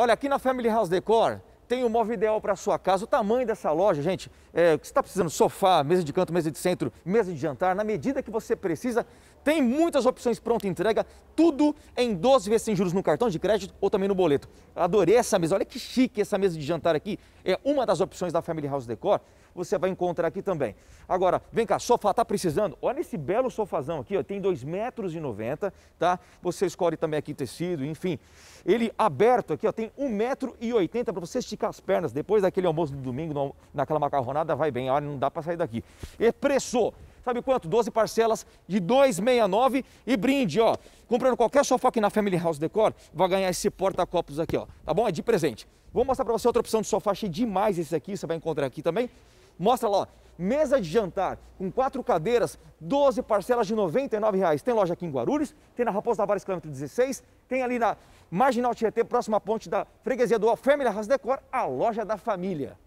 Olha, aqui na Family House Decor, tem o um móvel ideal para sua casa. O tamanho dessa loja, gente, é, você está precisando sofá, mesa de canto, mesa de centro, mesa de jantar, na medida que você precisa, tem muitas opções pronta entrega, tudo em 12 vezes sem juros no cartão de crédito ou também no boleto. Adorei essa mesa, olha que chique essa mesa de jantar aqui, é uma das opções da Family House Decor, você vai encontrar aqui também. Agora, vem cá, sofá tá precisando? Olha esse belo sofazão aqui, ó, tem 2,90 metros, e tá? Você escolhe também aqui tecido, enfim. Ele aberto aqui, ó, tem 1,80 metro para você esticar estica as pernas. Depois daquele almoço do domingo, naquela macarronada, vai bem. Olha, não dá para sair daqui. E pressou. Sabe quanto? 12 parcelas de 2,69 e brinde, ó. Comprando qualquer sofá aqui na Family House Decor, vai ganhar esse porta-copos aqui, ó. Tá bom? É de presente. Vou mostrar para você outra opção de sofá. Achei demais esse aqui. Você vai encontrar aqui também. Mostra lá, ó, mesa de jantar com quatro cadeiras, 12 parcelas de R$ 99,00. Tem loja aqui em Guarulhos, tem na Raposa Tavares, quilômetro 16, tem ali na Marginal Tietê, próxima à ponte da freguesia do Family House Decor, a loja da família.